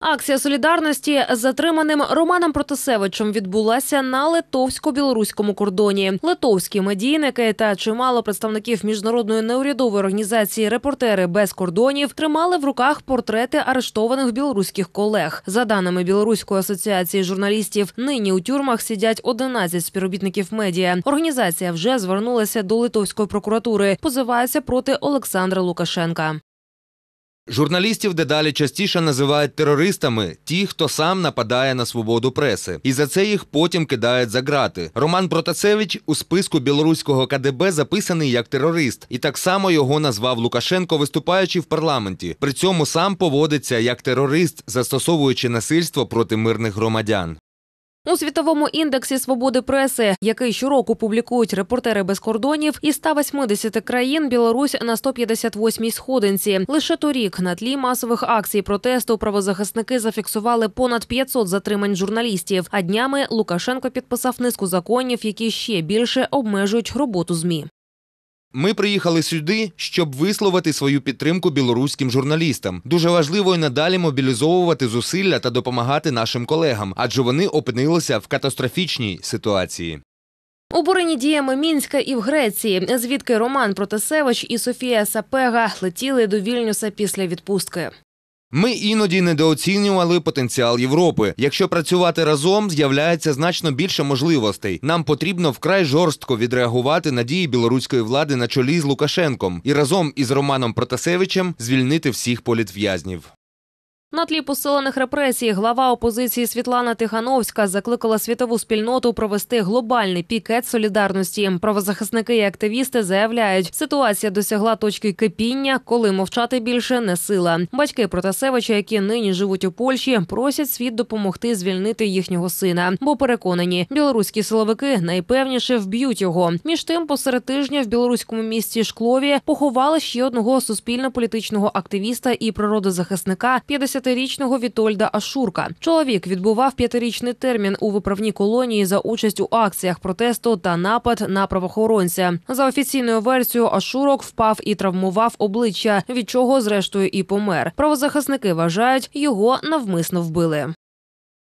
Акція солідарності з затриманим Романом Протасевичем відбулася на литовсько-білоруському кордоні. Литовські медійники та чимало представників міжнародної неурядової організації Репортери без кордонів тримали в руках портрети арештованих білоруських колег. За даними білоруської асоціації журналістів, нині у тюрмах сидять 11 співробітників медіа. Організація вже звернулася до литовської прокуратури, позивається проти Олександра Лукашенка. Журналістів дедалі частіше називають терористами ті, хто сам нападає на свободу преси, і за це їх потім кидають за грати. Роман Протасевич у списку білоруського КДБ записаний як терорист, і так само його назвав Лукашенко, виступаючи в парламенті. При цьому сам поводиться як терорист, застосовуючи насильство проти мирних громадян. У світовому індексі свободи преси, який щороку публікують репортери без кордонів, із 180 країн Білорусь на 158-й сходинці. Лише торік на тлі масових акцій протесту правозахисники зафіксували понад 500 затримань журналістів. А днями Лукашенко підписав низку законів, які ще більше обмежують роботу змі. Ми приїхали сюди, щоб висловити свою підтримку білоруським журналістам. Дуже важливо і надалі мобілізовувати зусилля та допомагати нашим колегам, адже вони опинилися в катастрофічній ситуації. Обурені діями мінська і в Греції, звідки Роман Протасевич і Софія Сапега летіли до Вільнюса після відпустки. Ми іноді недооцінювали потенціал Європи. Якщо працювати разом, з'являється значно більше можливостей. Нам потрібно вкрай жорстко відреагувати на дії білоруської влади на чолі з Лукашенком і разом із Романом Протасевичем звільнити всіх політв'язнів. На тлі посилених репресій глава опозиції Світлана Тихановська закликала світову спільноту провести глобальний пікет солідарності. Правозахисники і активісти заявляють, ситуація досягла точки кипіння, коли мовчати більше не сила. Батьки Протасевича, які нині живуть у Польщі, просять світ допомогти звільнити їхнього сина, бо переконані, білоруські силовики найпевніше вб'ють його. Між тим, посеред тижня в білоруському місті Шклові поховали ще одного суспільно-політичного активіста і природозахисника 50 30-річного Вітольда Ашурка. Чоловік відбував п'ятирічний термін у виправній колонії за участь у акціях протесту та напад на правоохоронця. За офіційною версією, Ашурок впав і травмував обличчя, від чого зрештою і помер. Правозахисники вважають, його навмисно вбили.